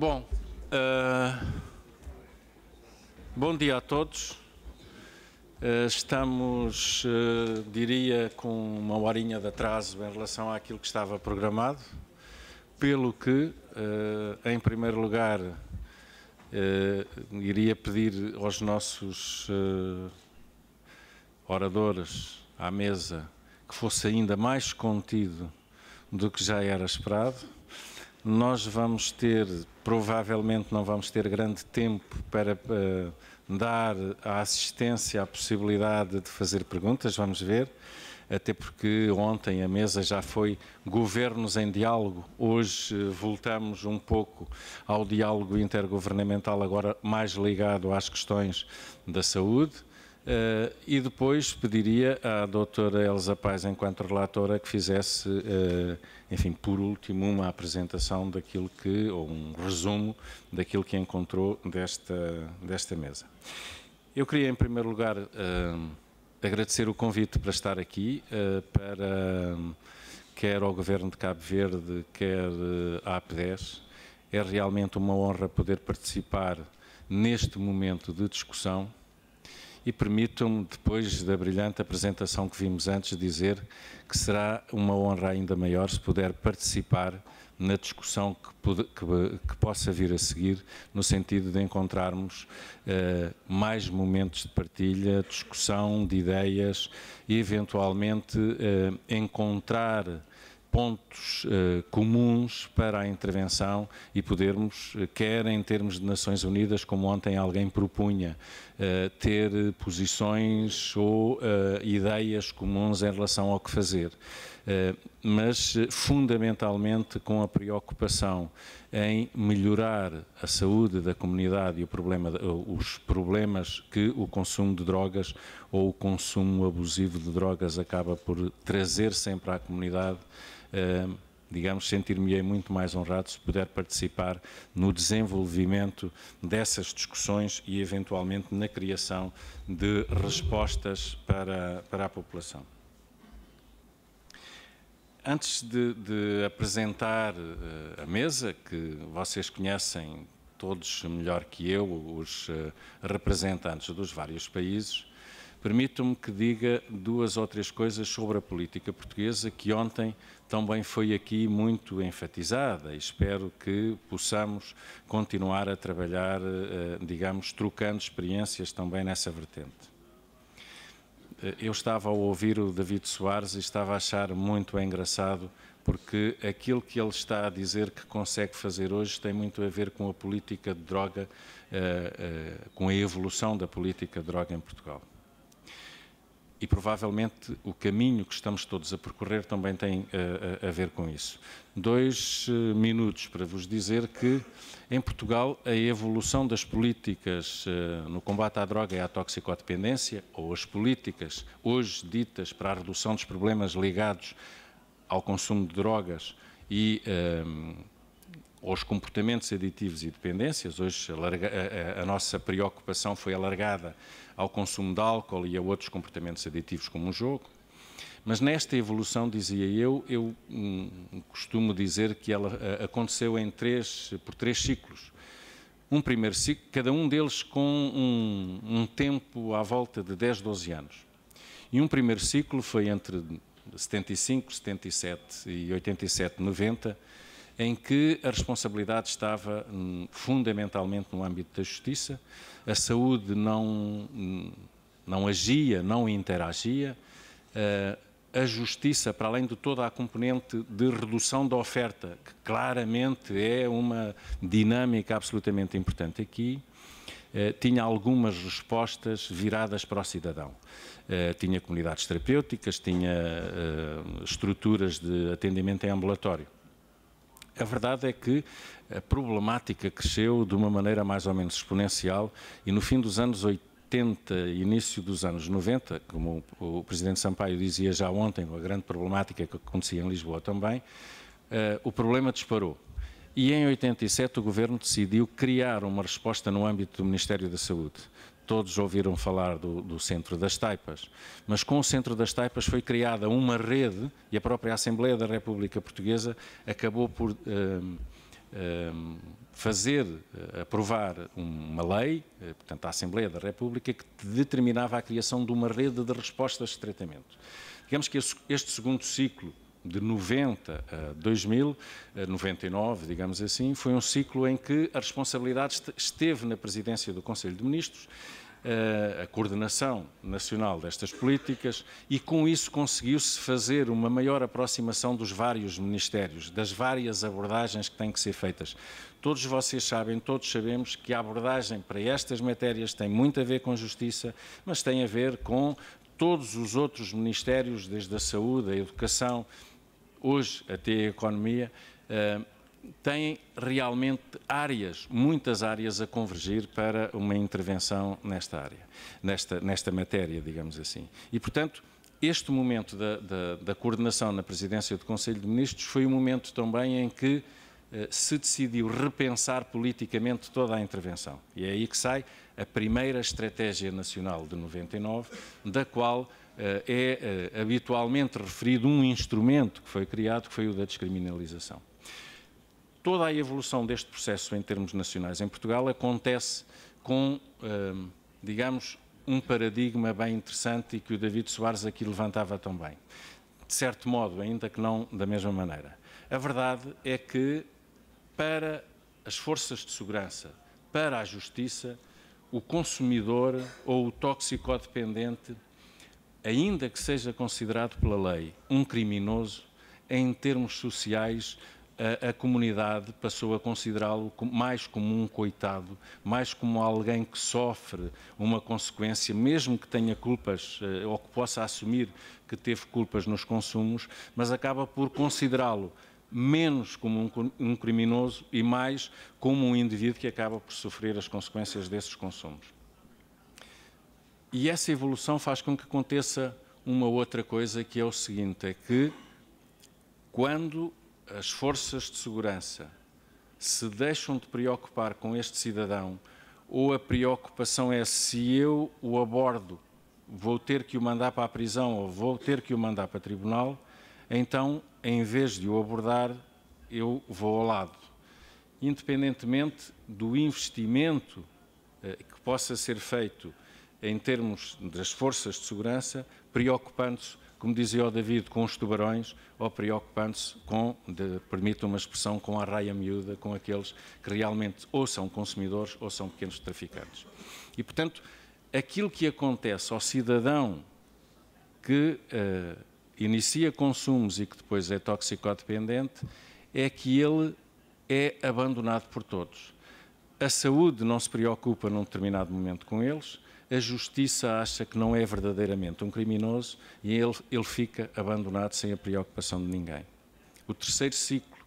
Bom, uh, bom dia a todos. Uh, estamos, uh, diria, com uma horinha de atraso em relação àquilo que estava programado, pelo que, em primeiro lugar, iria pedir aos nossos oradores à mesa que fosse ainda mais contido do que já era esperado nós vamos ter, provavelmente não vamos ter grande tempo para uh, dar à assistência a possibilidade de fazer perguntas, vamos ver, até porque ontem a mesa já foi governos em diálogo, hoje uh, voltamos um pouco ao diálogo intergovernamental, agora mais ligado às questões da saúde. Uh, e depois pediria à doutora Elsa Paz, enquanto relatora, que fizesse, uh, enfim, por último, uma apresentação daquilo que, ou um resumo daquilo que encontrou desta, desta mesa. Eu queria, em primeiro lugar, uh, agradecer o convite para estar aqui, para quer ao Governo de Cabo Verde, quer à APDES. É realmente uma honra poder participar neste momento de discussão e permito me depois da brilhante apresentação que vimos antes, dizer que será uma honra ainda maior se puder participar na discussão que, que, que possa vir a seguir, no sentido de encontrarmos eh, mais momentos de partilha, discussão de ideias e, eventualmente, eh, encontrar pontos eh, comuns para a intervenção e podermos, eh, quer em termos de Nações Unidas, como ontem alguém propunha, eh, ter posições ou ideias comuns em relação ao que fazer, mas fundamentalmente com a preocupação em melhorar a saúde da comunidade e problema, os problemas que o consumo de drogas ou o consumo abusivo de drogas acaba por trazer sempre à comunidade. Ehm, digamos, sentir-me-ei muito mais honrado se puder participar no desenvolvimento dessas discussões e, eventualmente, na criação de respostas para, para a população. Antes de, de apresentar uh, a mesa, que vocês conhecem todos melhor que eu, os uh, representantes dos vários países, permito-me que diga duas ou três coisas sobre a política portuguesa, que ontem também foi aqui muito enfatizada e espero que possamos continuar a trabalhar, eh, digamos, trocando experiências também nessa vertente. Eh, eu estava a ouvir o David Soares e estava a achar muito engraçado, porque aquilo que ele está a dizer que consegue fazer hoje tem muito a ver com a política de droga, eh, eh, com a evolução da política de droga em Portugal e provavelmente o caminho que estamos todos a percorrer também tem a, eh, a, eh, a ver com isso. Dois eh, minutos para vos dizer que em Portugal a evolução das políticas no combate à droga e à toxicodependência, ou as políticas hoje ditas para a redução dos problemas ligados ao consumo de drogas e ehm, aos comportamentos aditivos e dependências. Hoje a, a, a, nossa preocupação foi alargada ao consumo de álcool e a outros comportamentos aditivos como o jogo. Mas nesta evolução, dizia eu, eu hum, costumo dizer que ela a, aconteceu em três, por três ciclos. Um primeiro ciclo, cada um deles com um, um tempo à volta de 10, 12 anos. E um primeiro ciclo foi entre 75, 77 e 87, 90, em que a responsabilidade estava hum, fundamentalmente no âmbito da justiça, a saúde não, hum, não agia, não interagia, eh, a justiça, para além de toda a componente de redução da oferta, que claramente é uma dinâmica absolutamente importante aqui, eh, tinha algumas respostas viradas para o cidadão. Eh, tinha comunidades terapêuticas, tinha estruturas de atendimento em ambulatório. A verdade é que a problemática cresceu de uma maneira mais ou menos exponencial e no fim dos anos 80, início dos anos 90, como o Presidente Sampaio dizia já ontem, a grande problemática que acontecia em Lisboa também, eh, o problema disparou. E em 87 o Governo decidiu criar uma resposta no âmbito do Ministério da Saúde todos ouviram falar do, do, Centro das Taipas, mas com o Centro das Taipas foi criada uma rede e a própria Assembleia da República Portuguesa acabou por ehm, ehm, fazer, eh, aprovar uma lei, eh, portanto a Assembleia da República, que determinava a criação de uma rede de respostas de tratamento. Digamos que este segundo ciclo de 90 a 2000, 99, digamos assim, foi um ciclo em que a responsabilidade esteve na presidência do Conselho de Ministros, eh, a coordenação nacional destas políticas e com isso conseguiu-se fazer uma maior aproximação dos vários ministérios, das várias abordagens que têm que ser feitas. Todos vocês sabem, todos sabemos que a abordagem para estas matérias tem muito a ver com justiça, mas tem a ver com todos os outros ministérios, desde a saúde, a educação, hoje até a economia, eh, têm realmente áreas, muitas áreas a convergir para uma intervenção nesta área, nesta, nesta matéria, digamos assim. E, portanto, este momento da, da, da coordenação na presidência do Conselho de Ministros foi um momento também em que eh, se decidiu repensar politicamente toda a intervenção. E é aí que sai a primeira Estratégia Nacional de 99, da qual eh, é eh, habitualmente referido um instrumento que foi criado, que foi o da descriminalização. Toda a evolução deste processo em termos nacionais em Portugal acontece com, ehm, digamos, um paradigma bem interessante e que o David Soares aqui levantava também. De certo modo, ainda que não da mesma maneira. A verdade é que para as forças de segurança, para a justiça, o consumidor ou o toxicodependente, ainda que seja considerado pela lei um criminoso, em termos sociais, a, a comunidade passou a considerá-lo mais como um coitado, mais como alguém que sofre uma consequência, mesmo que tenha culpas eh, ou que possa assumir que teve culpas nos consumos, mas acaba por considerá-lo menos como um, criminoso e mais como um indivíduo que acaba por sofrer as consequências desses consumos. E essa evolução faz com que aconteça uma outra coisa que é o seguinte, é que quando as forças de segurança se deixam de preocupar com este cidadão, ou a preocupação é se eu o abordo, vou ter que o mandar para a prisão ou vou ter que o mandar para o tribunal, então em vez de o abordar, eu vou ao lado. Independentemente do investimento eh, que possa ser feito em termos das forças de segurança, preocupando-se, como dizia o David, com os tubarões, ou preocupando-se com, permita uma expressão, com a raia miúda, com aqueles que realmente ou são consumidores ou são pequenos traficantes. E, portanto, aquilo que acontece ao cidadão que uh, inicia consumos e que depois é toxicodependente, é que ele é abandonado por todos. A saúde não se preocupa num determinado momento com eles, a justiça acha que não é verdadeiramente um criminoso e ele, ele fica abandonado sem a preocupação de ninguém. O terceiro ciclo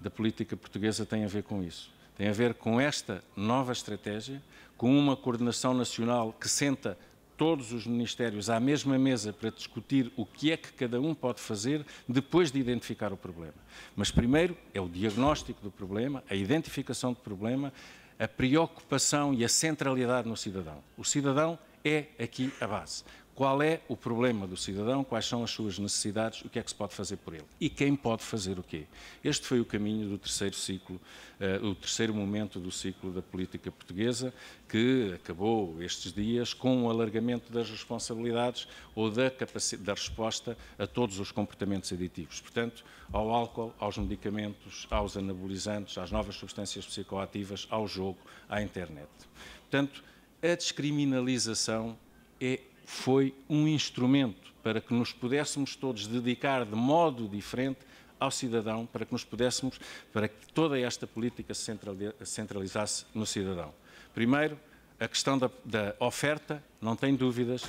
da política portuguesa tem a ver com isso. Tem a ver com esta nova estratégia, com uma coordenação nacional que senta todos os ministérios à mesma mesa para discutir o que é que cada um pode fazer depois de identificar o problema. Mas primeiro é o diagnóstico do problema, a identificação do problema, a preocupação e a centralidade no cidadão. O cidadão é aqui a base. Qual é o problema do cidadão, quais são as suas necessidades, o que é que se pode fazer por ele e quem pode fazer o quê. Este foi o caminho do terceiro ciclo, uh, o terceiro momento do ciclo da política portuguesa, que acabou estes dias com o alargamento das responsabilidades ou da, da resposta a todos os comportamentos aditivos. Portanto, ao álcool, aos medicamentos, aos anabolizantes, às novas substâncias psicoativas, ao jogo, à internet. Portanto, a descriminalização é foi um instrumento para que nos pudéssemos todos dedicar de modo diferente ao cidadão, para que nos pudéssemos, para que toda esta política se centralizasse no cidadão. Primeiro, a questão da, da oferta, não tem dúvidas,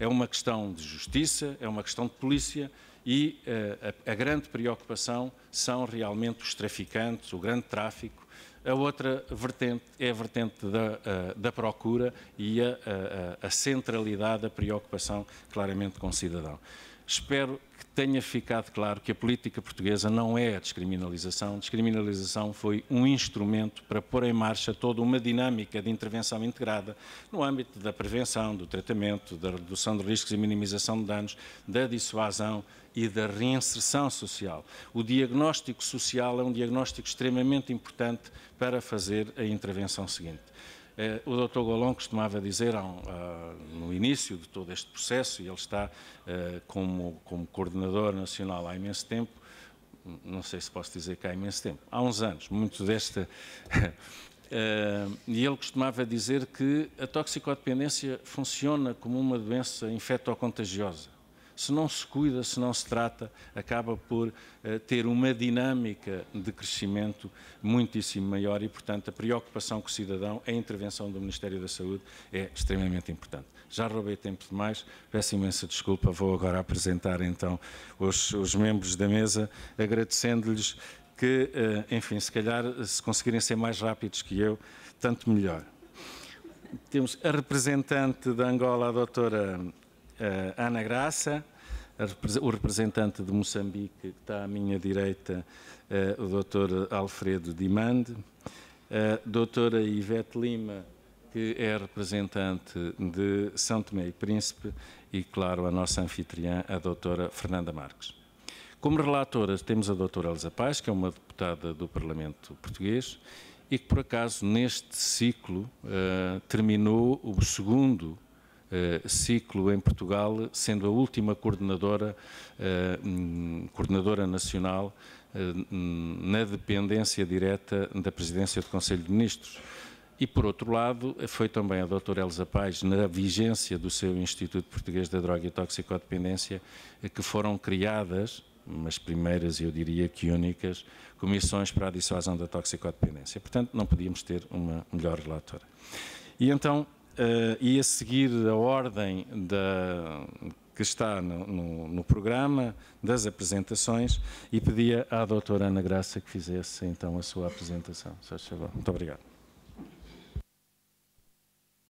é uma questão de justiça, é uma questão de polícia e uh, a, a grande preocupação são realmente os traficantes, o grande tráfico, a outra vertente é a vertente da, eh, da procura e a, a, eh, eh, a centralidade, a preocupação claramente com o cidadão. Espero que tenha ficado claro que a política portuguesa não é a descriminalização. A descriminalização foi um instrumento para pôr em marcha toda uma dinâmica de intervenção integrada no âmbito da prevenção, do tratamento, da redução de riscos e minimização de danos, da dissuasão e da reinserção social. O diagnóstico social é um diagnóstico extremamente importante para fazer a intervenção seguinte. Eh, o Dr. Golon costumava dizer no início de todo este processo, e ele está eh, como, como coordenador nacional há imenso tempo, não sei se posso dizer que há imenso tempo, há uns anos, muito desta. Eh, e ele costumava dizer que a toxicodependência funciona como uma doença infectocontagiosa se não se cuida, se não se trata, acaba por eh, ter uma dinâmica de crescimento muitíssimo maior e, portanto, a preocupação com o cidadão, a intervenção do Ministério da Saúde é extremamente importante. Já roubei tempo demais, peço imensa desculpa, vou agora apresentar então os, os membros da mesa, agradecendo-lhes que, eh, enfim, se calhar se conseguirem ser mais rápidos que eu, tanto melhor. Temos a representante da Angola, a doutora eh, Ana Graça, o representante de Moçambique, que está à minha direita, eh, o doutor Alfredo Dimande, a eh, doutora Ivete Lima, que é representante de São Tomé e Príncipe, e, claro, a nossa anfitriã, a doutora Fernanda Marques. Como relatora, temos a doutora Elza Paz, que é uma deputada do Parlamento Português, e que, por acaso, neste ciclo, terminou o segundo eh, ciclo em Portugal, sendo a última coordenadora, eh, hum, coordenadora nacional eh, hum, na dependência direta da Presidência do Conselho de Ministros. E, por outro lado, foi também a doutora Elza Paz, na vigência do seu Instituto Português da Droga e Toxicodependência, que foram criadas, umas primeiras, eu diria que únicas, comissões para a dissuasão da toxicodependência. Portanto, não podíamos ter uma melhor relatora. E então, eh, e a seguir a ordem da, que está no, no, no, programa das apresentações e pedia à doutora Ana Graça que fizesse então a sua apresentação. Muito obrigado.